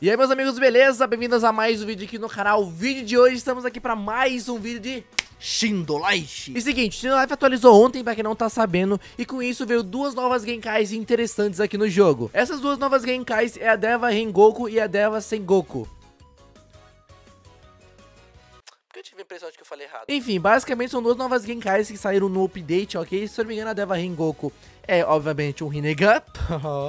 E aí meus amigos, beleza? Bem-vindos a mais um vídeo aqui no canal o Vídeo de hoje, estamos aqui para mais um vídeo de Shindolife E seguinte, Shindolife atualizou ontem pra quem não tá sabendo E com isso veio duas novas Genkais interessantes aqui no jogo Essas duas novas Genkais é a Deva Rengoku e a Deva Sengoku eu tive a impressão de que eu falei errado. Enfim, basicamente são duas novas Genkais que saíram no update, ok? Se eu não me engano, a Deva Rengoku é, obviamente, um Rinnegan.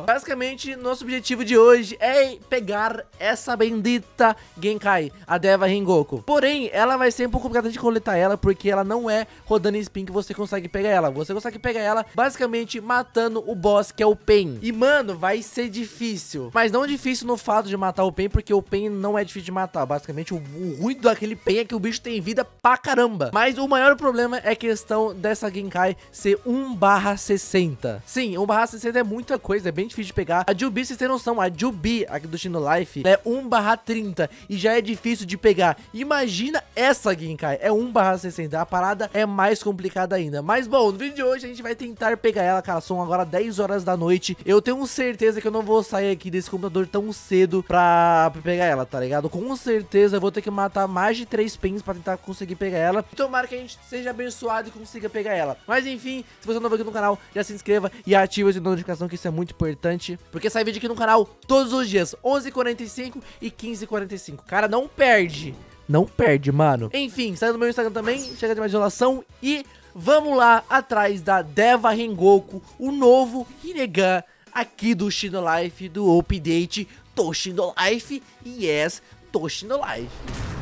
Basicamente, nosso objetivo de hoje é pegar essa bendita Genkai, a Deva Rengoku. Porém, ela vai ser um pouco complicada de coletar ela, porque ela não é rodando em spin que você consegue pegar ela. Você consegue pegar ela, basicamente, matando o boss, que é o Pen. E, mano, vai ser difícil. Mas não difícil no fato de matar o Pen, porque o Pen não é difícil de matar. Basicamente, o, o ruim daquele Pen é que o bicho tem vida pra caramba. Mas o maior problema é a questão dessa Genkai ser 1 barra 60 sim Sim, barra 60 é muita coisa, é bem difícil de pegar. A Jubi, vocês têm noção, a Jubi, aqui do Shino Life, é 1 barra 30 e já é difícil de pegar. Imagina essa Ginkai, é 1 barra 60, a parada é mais complicada ainda. Mas bom, no vídeo de hoje a gente vai tentar pegar ela, cara, são agora 10 horas da noite. Eu tenho certeza que eu não vou sair aqui desse computador tão cedo pra, pra pegar ela, tá ligado? Com certeza eu vou ter que matar mais de 3 pins pra tentar conseguir pegar ela. Tomara que a gente seja abençoado e consiga pegar ela. Mas enfim, se você é novo aqui no canal, já se inscreva inscreva e ative as notificação, que isso é muito importante. Porque sai vídeo aqui no canal todos os dias, 11h45 e 15h45. Cara, não perde! Não perde, mano. Enfim, sai do meu Instagram também, chega de mais enrolação e vamos lá atrás da Deva Rengoku, o novo Rinnegan aqui do Shino Life, do update Toshino Life. Yes, Toshino Life.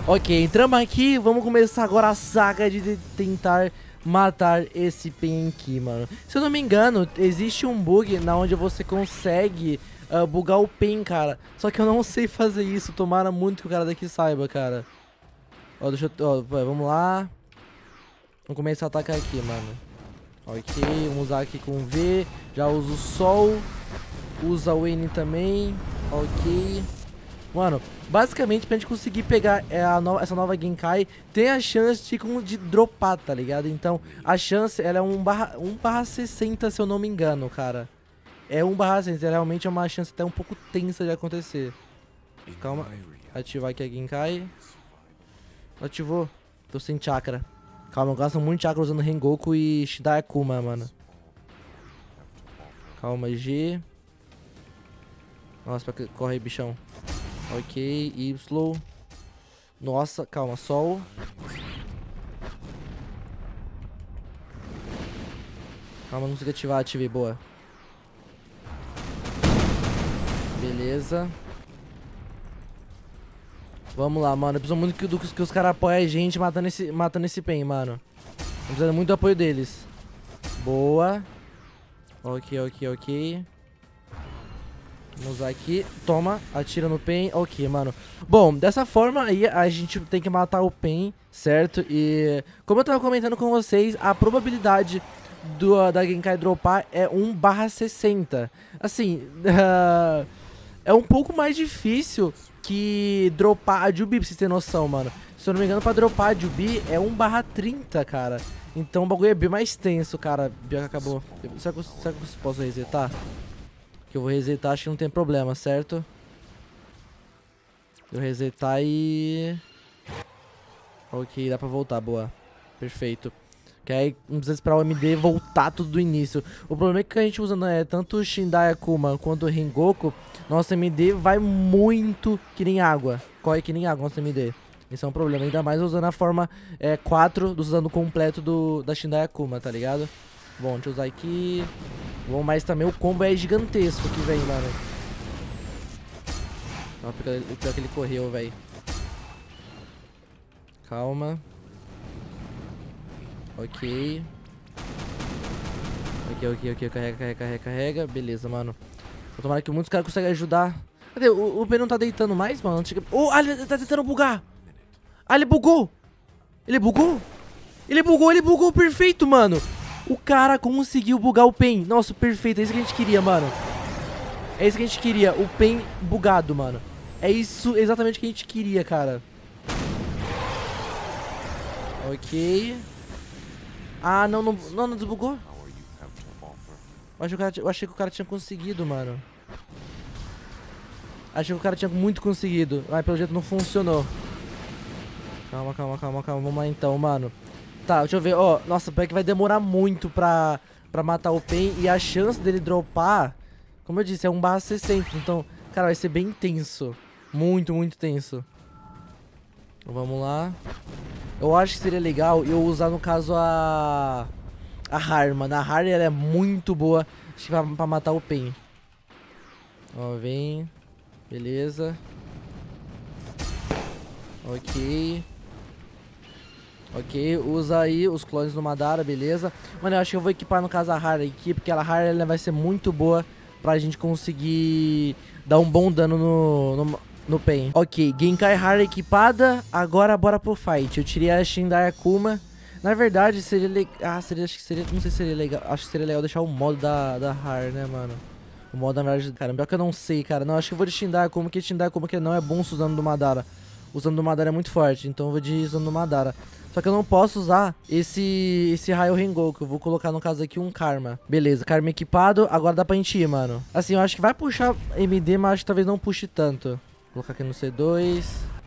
Ok, entramos aqui, vamos começar agora a saga de tentar matar esse Pinky, mano. Se eu não me engano, existe um bug na onde você consegue uh, bugar o Pen, cara. Só que eu não sei fazer isso. Tomara muito que o cara daqui saiba, cara. Ó, deixa eu... Ó, vamos lá. Vamos começar a atacar aqui, mano. Ok, vamos usar aqui com V. Já uso o Sol. Usa o N também. Ok. Mano, basicamente pra gente conseguir pegar é, no essa nova Genkai, tem a chance de, como, de dropar, tá ligado? Então, a chance, ela é 1 barra, 1 barra 60, se eu não me engano, cara. É 1 barra 60, realmente é uma chance até um pouco tensa de acontecer. Calma, ativar aqui a Genkai. Ativou. Tô sem chakra. Calma, eu gasto muito chakra usando Rengoku e Shidai Akuma, mano. Calma, G. Nossa, corre, bichão. Ok, Y. Nossa, calma, Sol. Calma, não consigo ativar, ativei, boa. Beleza. Vamos lá, mano. Precisa muito que, que os caras apoiem a gente matando esse, matando esse pen, mano. Precisando muito do apoio deles. Boa. Ok, ok, ok. Vamos usar aqui. Toma, atira no pen Ok, mano. Bom, dessa forma aí a gente tem que matar o pen certo? E como eu tava comentando com vocês, a probabilidade do, ah, da Genkai dropar é 1 barra 60. Assim, uh, é um pouco mais difícil que dropar a Jubi, pra vocês terem noção, mano. Se eu não me engano, pra dropar a Jubi é 1 barra 30, cara. Então o bagulho é bem mais tenso, cara. Bianca acabou. Será que, será que eu posso resetar? Que eu vou resetar, acho que não tem problema, certo? Eu resetar e... Ok, dá pra voltar, boa. Perfeito. Que aí não precisa esperar o MD voltar tudo do início. O problema é que a gente usa né, tanto o Shindai Akuma quanto o Rengoku, nosso MD vai muito que nem água. Corre que nem água nosso MD. Isso é um problema, ainda mais usando a forma é, 4, usando o completo do, da Shindai Akuma, tá ligado? Bom, deixa eu usar aqui... Bom, mas também o combo é gigantesco que vem lá, velho. o pior que ele correu, velho. Calma. Ok. Ok, ok, ok. Carrega, carrega, carrega, carrega. Beleza, mano. Vou tomar que muitos caras conseguem ajudar. Cadê? O, o Ben não tá deitando mais, mano? Chega... Oh, ah, ele tá tentando bugar. Ah, ele bugou. Ele bugou. Ele bugou, ele bugou perfeito, mano. O cara conseguiu bugar o Pen. Nossa, perfeito. É isso que a gente queria, mano. É isso que a gente queria. O Pen bugado, mano. É isso exatamente que a gente queria, cara. Ok. Ah, não, não, não, não desbugou? Eu achei, eu achei que o cara tinha conseguido, mano. Achei que o cara tinha muito conseguido. Mas pelo jeito não funcionou. Calma, calma, calma, calma. Vamos lá então, mano. Tá, deixa eu ver. Ó, oh, nossa, o que vai demorar muito pra, pra matar o Pain. E a chance dele dropar, como eu disse, é 1 60. Então, cara, vai ser bem tenso. Muito, muito tenso. Vamos lá. Eu acho que seria legal eu usar, no caso, a... A Harma. Na Harma ela é muito boa acho que pra, pra matar o Pain. Ó, vem. Beleza. Ok. Ok, usa aí os clones do Madara, beleza. Mano, eu acho que eu vou equipar no caso a Harley aqui, porque a Harley ela vai ser muito boa pra gente conseguir dar um bom dano no, no, no Pain. Ok, Genkai Harley equipada, agora bora pro fight. Eu tirei a Shindai Akuma. Na verdade, seria legal... Ah, seria, acho que seria... Não sei se seria legal... Acho que seria legal deixar o modo da, da Har, né, mano? O modo, na verdade... Cara, pior que eu não sei, cara. Não, acho que eu vou de Shindai Akuma, porque Shindai Akuma que não é bom usando do Madara. Usando do Madara é muito forte, então eu vou de usando do Madara. Só que eu não posso usar esse, esse raio Rengoku. Eu vou colocar, no caso aqui, um Karma. Beleza, Karma equipado. Agora dá pra gente ir, mano. Assim, eu acho que vai puxar MD, mas acho que talvez não puxe tanto. Vou colocar aqui no C2.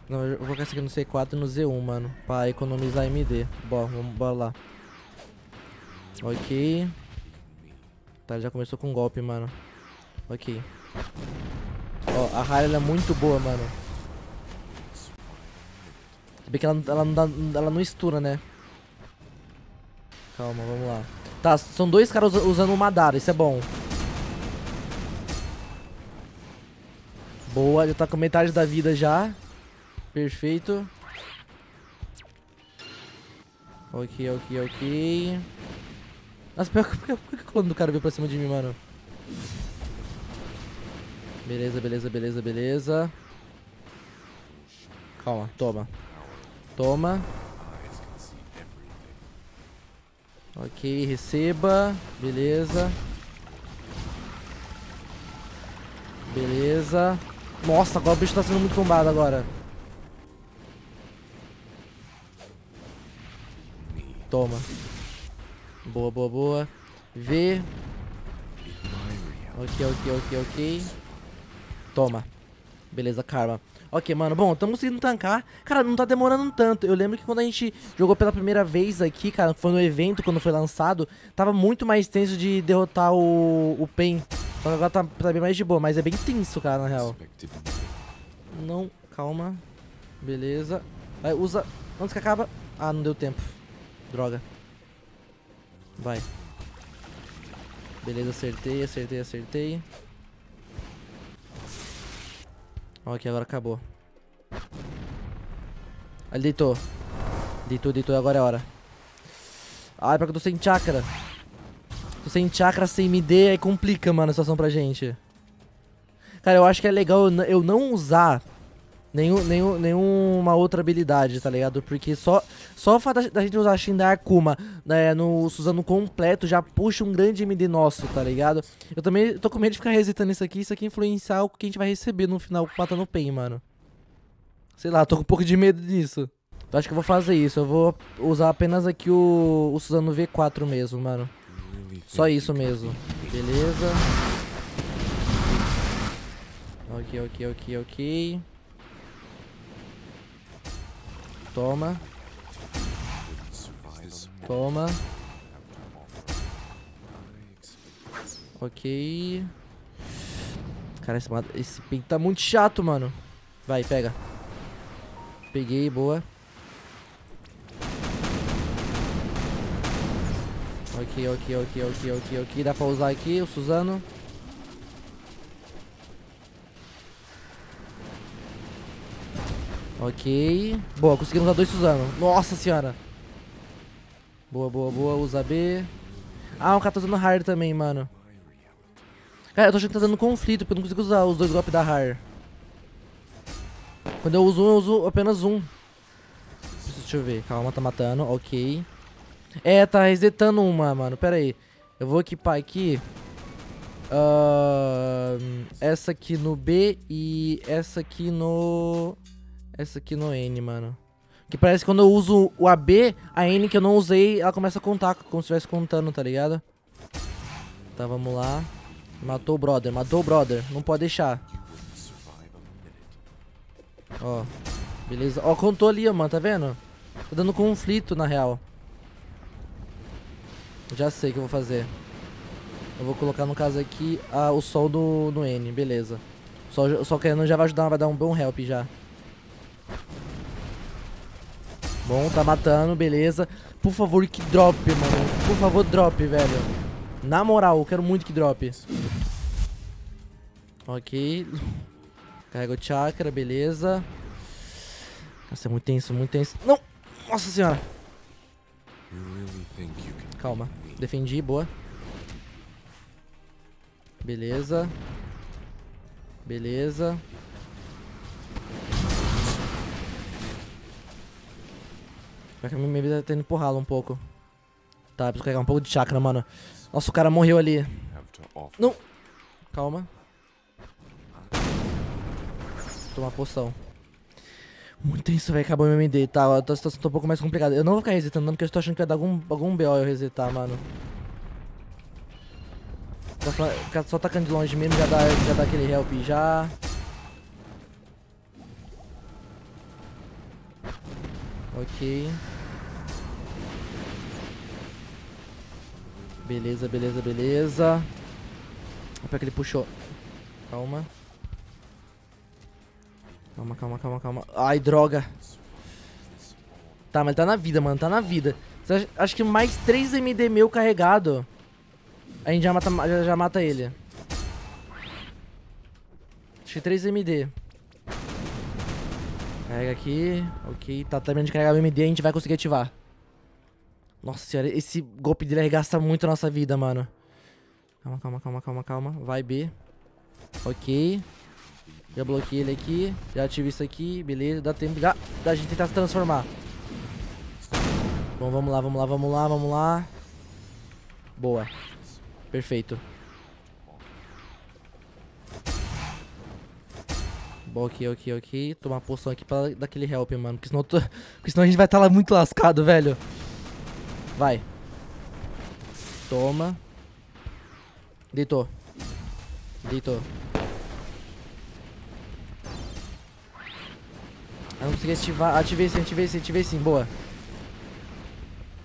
Não, eu vou colocar isso aqui no C4 e no Z1, mano. Pra economizar MD. Bom, vamos bora lá. Ok. Tá, ele já começou com um golpe, mano. Ok. Ó, a Rara é muito boa, mano bem que ela, ela, não dá, ela não estura, né? Calma, vamos lá. Tá, são dois caras usando o Madara, isso é bom. Boa, já tá com metade da vida já. Perfeito. Ok, ok, ok. Nossa, por que, por que o clone do cara veio pra cima de mim, mano? Beleza, beleza, beleza, beleza. Calma, toma. Toma. Ok, receba. Beleza. Beleza. Nossa, agora o bicho tá sendo muito combado agora. Toma. Boa, boa, boa. V. Ok, ok, ok, ok. Toma. Beleza, karma. Ok, mano, bom, estamos conseguindo tancar. Cara, não tá demorando tanto. Eu lembro que quando a gente jogou pela primeira vez aqui, cara, foi no evento, quando foi lançado, tava muito mais tenso de derrotar o, o Pen. agora tá, tá bem mais de boa, mas é bem tenso, cara, na real. Não, calma. Beleza. Vai, usa. Antes que acaba. Ah, não deu tempo. Droga. Vai. Beleza, acertei, acertei, acertei. Ok, agora acabou. Ele deitou. Deitou, deitou, agora é a hora. Ai, ah, porque eu tô sem chakra. Tô sem chakra, sem MD, aí complica, mano, a situação pra gente. Cara, eu acho que é legal eu não usar Nenhum, nenhum, nenhuma outra habilidade, tá ligado? Porque só, só o fato da gente usar Shin da Akuma né, no Suzano completo já puxa um grande MD nosso, tá ligado? Eu também tô com medo de ficar resetando isso aqui, isso aqui influenciar o que a gente vai receber no final matando o Pain, mano. Sei lá, tô com um pouco de medo disso. Eu acho que eu vou fazer isso, eu vou usar apenas aqui o, o Suzano V4 mesmo, mano. Só isso mesmo. Beleza. Ok, ok, ok, ok. Toma. Toma. Ok. Cara, esse, esse ping tá muito chato, mano. Vai, pega. Peguei, boa. Ok, ok, ok, ok, ok, ok. Dá pra usar aqui o Suzano. Ok. Boa, conseguimos usar dois Suzano. Nossa senhora. Boa, boa, boa. Usa B. Ah, o cara tá usando Hard também, mano. Cara, é, eu tô achando que tá dando conflito, porque eu não consigo usar os dois golpes da Hard. Quando eu uso um, eu uso apenas um. Deixa eu ver. Calma, tá matando. Ok. É, tá resetando uma, mano. Pera aí. Eu vou equipar aqui. Uh, essa aqui no B e essa aqui no... Essa aqui no N, mano. Que parece que quando eu uso o AB, a N que eu não usei, ela começa a contar, como se estivesse contando, tá ligado? Tá, vamos lá. Matou o brother, matou o brother. Não pode deixar. Ó, beleza. Ó, contou ali, mano, tá vendo? Tá dando conflito, na real. Já sei o que eu vou fazer. Eu vou colocar, no caso aqui, a, o sol do, do N, beleza. Só, só querendo já vai ajudar, vai dar um bom help já. Bom, tá matando, beleza. Por favor, que drop, mano. Por favor, drop, velho. Na moral, eu quero muito que drop. Ok. Carrega o chakra, beleza. Nossa, é muito tenso, muito tenso. Não! Nossa senhora! Calma. Defendi, boa. Beleza. Beleza. Pior que a minha vida tá indo pro ralo um pouco. Tá, preciso carregar um pouco de chakra, mano. Nossa, o cara morreu ali. Não! Calma. Vou tomar poção. Muito tenso, velho. Acabou o MMD. Tá, a situação tá um pouco mais complicada. Eu não vou ficar resetando, não, porque eu tô achando que vai dar algum, algum BO eu resetar, mano. Só, só tacando de longe mesmo já dá, já dá aquele help já. Ok. Beleza, beleza, beleza. Opa, que ele puxou. Calma. Calma, calma, calma, calma. Ai, droga. Tá, mas tá na vida, mano. Tá na vida. acho que mais 3 MD meu carregado. A gente já mata, já, já mata ele. Acho que 3 MD. Carrega aqui. Ok, tá terminando de carregar o MD, a gente vai conseguir ativar. Nossa senhora, esse golpe dele arregaça muito a nossa vida, mano. Calma, calma, calma, calma, calma. Vai, B. Ok. Já bloqueei ele aqui. Já ativo isso aqui. Beleza, dá tempo da da gente tentar se transformar. Bom, vamos lá, vamos lá, vamos lá, vamos lá. Boa. Perfeito. Bom, ok, ok, ok. Tomar poção aqui pra dar aquele help, mano. Porque senão, tô... porque senão a gente vai estar tá lá muito lascado, velho. Vai. Toma. Deitou. Deitou. Eu ah, não consegui ativar. Ativei sim, ativei sim, ativei sim. Boa.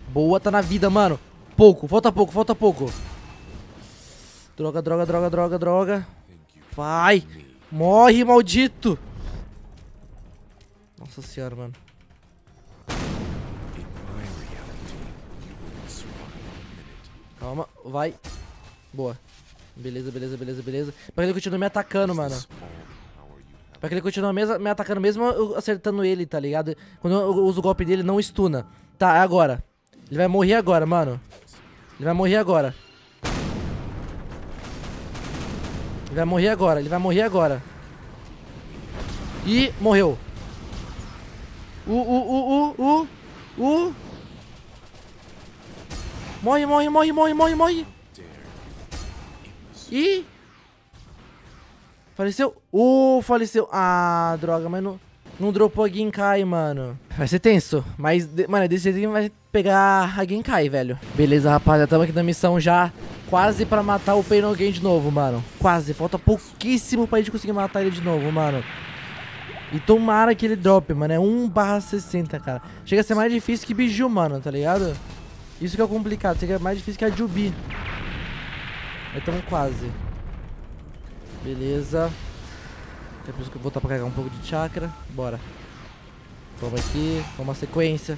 Boa, tá na vida, mano. Pouco, falta pouco, falta pouco. Droga, droga, droga, droga, droga. Vai. Morre, maldito! Nossa senhora, mano. Calma, vai. Boa. Beleza, beleza, beleza, beleza. Pra que ele continua me atacando, mano. Pra que ele continua mesmo, me atacando mesmo eu acertando ele, tá ligado? Quando eu uso o golpe dele, não estuna. Tá, é agora. Ele vai morrer agora, mano. Ele vai morrer agora. Ele vai morrer agora, ele vai morrer agora. E morreu. O, o, o, o, o, o. Morre, morre, morre, morre, morre, morre. E... Faleceu? Uh, faleceu. Ah, droga, mas não não dropou a Genkai, mano. Vai ser tenso. Mas, mano, é desse jeito vai pegar a Genkai, velho. Beleza, rapaziada. Tamo aqui na missão já. Quase pra matar o alguém de novo, mano. Quase. Falta pouquíssimo pra gente conseguir matar ele de novo, mano. E tomara que ele drop, mano. É 1 60, cara. Chega a ser mais difícil que Biju, mano, tá ligado? Isso que é complicado. Chega a ser mais difícil que a Jubi. Então quase. Beleza. É por eu vou voltar pra carregar um pouco de chakra. Bora. Toma aqui. Toma a sequência.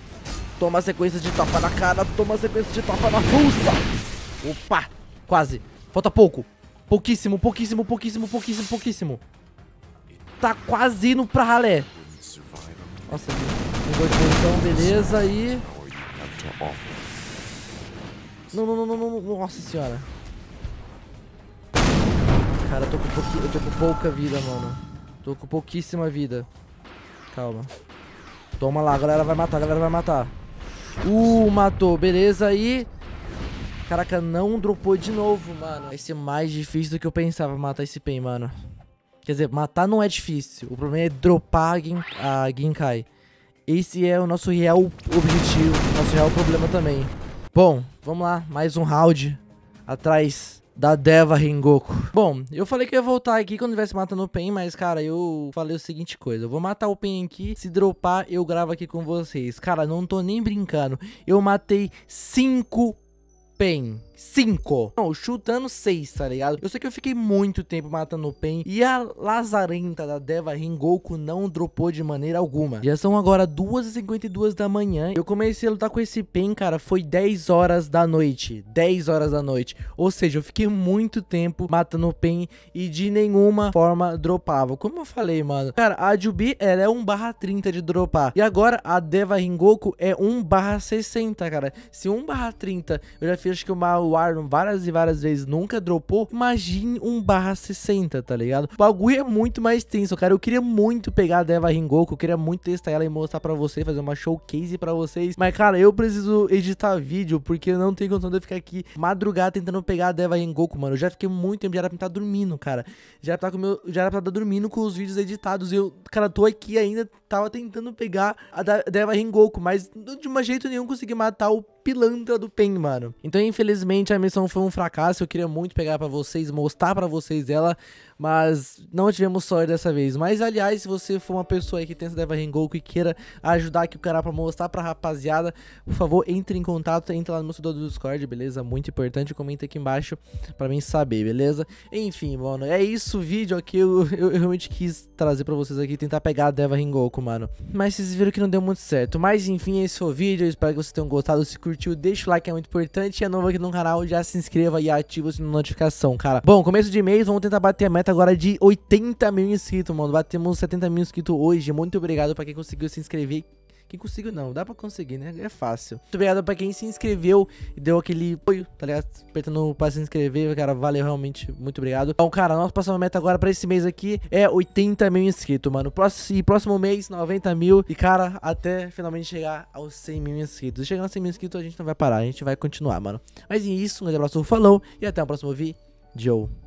Toma a sequência de tapa na cara. Toma a sequência de tapa na fuça. Opa. Quase. Falta pouco. Pouquíssimo, pouquíssimo, pouquíssimo, pouquíssimo, pouquíssimo. Tá quase indo pra ralé. Nossa, mudou de posição, então, beleza, aí. Não, não, não, não, não, nossa senhora. Cara, eu tô com, pouqui... eu tô com pouca vida, mano. Tô com pouquíssima vida. Calma. Toma lá, a galera vai matar, a galera vai matar. Uh, matou, beleza, aí. Caraca, não dropou de novo, mano. Vai ser mais difícil do que eu pensava matar esse pen, mano. Quer dizer, matar não é difícil. O problema é dropar a, Gin a Ginkai. Esse é o nosso real objetivo, nosso real problema também. Bom, vamos lá, mais um round atrás da Deva Rengoku. Bom, eu falei que ia voltar aqui quando tivesse matando o Pen, mas, cara, eu falei o seguinte coisa. Eu vou matar o Pen aqui, se dropar, eu gravo aqui com vocês. Cara, não tô nem brincando. Eu matei 5 Pen. 5. Não, chutando 6, tá ligado? Eu sei que eu fiquei muito tempo matando o Pen e a lazarenta da Deva Rengoku não dropou de maneira alguma. Já são agora 2h52 da manhã. Eu comecei a lutar com esse Pen, cara, foi 10 horas da noite. 10 horas da noite. Ou seja, eu fiquei muito tempo matando o Pen e de nenhuma forma dropava. Como eu falei, mano. Cara, a Jubi, ela é 1 barra 30 de dropar. E agora a Deva Rengoku é 1 barra 60, cara. Se 1 barra 30 eu já fiz acho que uma ao ar várias e várias vezes, nunca dropou, imagine um barra 60, tá ligado? O bagulho é muito mais tenso, cara. Eu queria muito pegar a Deva Ringoku, eu queria muito testar ela e mostrar pra você fazer uma showcase pra vocês. Mas, cara, eu preciso editar vídeo, porque não tenho condição de ficar aqui madrugada tentando pegar a Deva Ringoku, mano. Eu já fiquei muito tempo, já era pra estar tá dormindo, cara. Já era pra, tá com meu, já era pra estar tá dormindo com os vídeos editados. E eu, cara, tô aqui ainda, tava tentando pegar a Deva Ringoku, mas de um jeito nenhum consegui matar o pilantra do Pen, mano. Então, infelizmente, a missão foi um fracasso. Eu queria muito pegar para vocês, mostrar para vocês ela, mas não tivemos sorte dessa vez. Mas, aliás, se você for uma pessoa aí que tem essa Deva Rengoku e queira ajudar aqui o canal pra mostrar pra rapaziada, por favor, entre em contato, entre lá no meu do Discord, beleza? Muito importante, comenta aqui embaixo pra mim saber, beleza? Enfim, mano, é isso o vídeo aqui. Eu, eu, eu realmente quis trazer pra vocês aqui, tentar pegar a Deva Rengoku, mano. Mas vocês viram que não deu muito certo. Mas, enfim, esse foi o vídeo. Eu espero que vocês tenham gostado. Se curtiu, deixa o like, é muito importante. E é novo aqui no canal, já se inscreva e ativa a notificação, cara. Bom, começo de mês, vamos tentar bater a meta meta agora de 80 mil inscritos, mano. Batemos 70 mil inscritos hoje. Muito obrigado para quem conseguiu se inscrever. Quem conseguiu não, dá pra conseguir, né? É fácil. Muito obrigado pra quem se inscreveu e deu aquele apoio, tá ligado? Apertando pra se inscrever, cara, valeu realmente, muito obrigado. Então, cara, nossa próxima meta agora pra esse mês aqui é 80 mil inscritos, mano. Próximo, e próximo mês, 90 mil. E, cara, até finalmente chegar aos 100 mil inscritos. Chegando aos 100 mil inscritos, a gente não vai parar, a gente vai continuar, mano. Mas é isso, um grande abraço, falou e até o próximo vídeo.